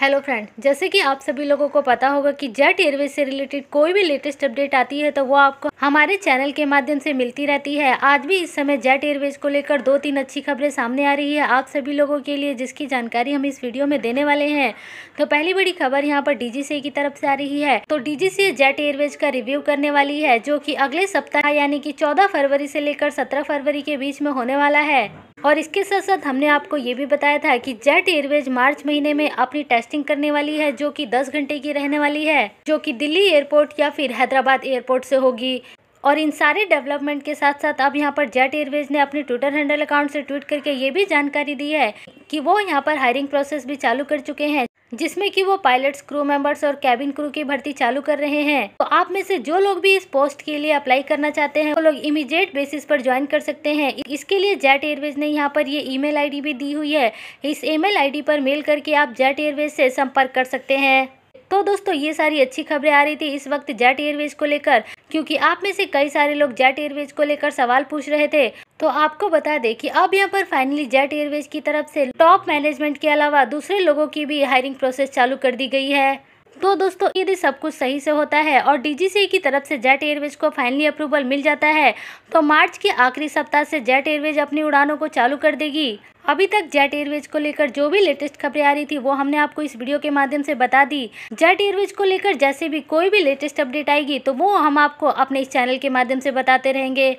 hello friend जैसे कि आप सभी लोगों को पता होगा कि जेट एयरवेज से रिलेटेड कोई भी लेटेस्ट अपडेट आती है तो वो आपको हमारे चैनल के माध्यम से मिलती रहती है आज भी इस समय जेट एयरवेज को लेकर दो तीन अच्छी खबरें सामने आ रही है आप सभी लोगों के लिए जिसकी जानकारी हम इस वीडियो में देने वाले हैं तो पहली बड़ी खबर यहाँ पर डी की तरफ से आ रही है तो डी जेट एयरवेज का रिव्यू करने वाली है जो की अगले सप्ताह यानी की चौदह फरवरी से लेकर सत्रह फरवरी के बीच में होने वाला है और इसके साथ साथ हमने आपको ये भी बताया था कि जेट एयरवेज मार्च महीने में अपनी टेस्टिंग करने वाली है जो कि 10 घंटे की रहने वाली है जो कि दिल्ली एयरपोर्ट या फिर हैदराबाद एयरपोर्ट से होगी और इन सारे डेवलपमेंट के साथ साथ अब यहाँ पर जेट एयरवेज ने अपने ट्विटर हैंडल अकाउंट से ट्वीट करके ये भी जानकारी दी है कि वो यहाँ पर हायरिंग प्रोसेस भी चालू कर चुके हैं जिसमें कि वो पायलट्स क्रू मेंबर्स और कैबिन क्रू की भर्ती चालू कर रहे हैं तो आप में से जो लोग भी इस पोस्ट के लिए अप्लाई करना चाहते हैं वो लोग इमीडिएट बेसिस पर ज्वाइन कर सकते हैं इसके लिए जेट एयरवेज ने यहाँ पर ये ईमेल आईडी भी दी हुई है इस ईमेल आईडी पर मेल करके आप जेट एयरवेज से संपर्क कर सकते हैं तो दोस्तों ये सारी अच्छी खबरें आ रही थी इस वक्त जेट एयरवेज को लेकर क्योंकि आप में से कई सारे लोग जेट एयरवेज को लेकर सवाल पूछ रहे थे तो आपको बता दें कि अब यहाँ पर फाइनली जेट एयरवेज की तरफ से टॉप मैनेजमेंट के अलावा दूसरे लोगों की भी हायरिंग प्रोसेस चालू कर दी गई है तो दोस्तों यदि सब कुछ सही से होता है और डीजीसी e की तरफ से जेट एयरवेज को फाइनली अप्रूवल मिल जाता है तो मार्च के आखिरी सप्ताह से जेट एयरवेज अपनी उड़ानों को चालू कर देगी अभी तक जेट एयरवेज को लेकर जो भी लेटेस्ट खबरें आ रही थी वो हमने आपको इस वीडियो के माध्यम से बता दी जेट एयरवेज को लेकर जैसे भी कोई भी लेटेस्ट अपडेट आएगी तो वो हम आपको अपने इस चैनल के माध्यम से बताते रहेंगे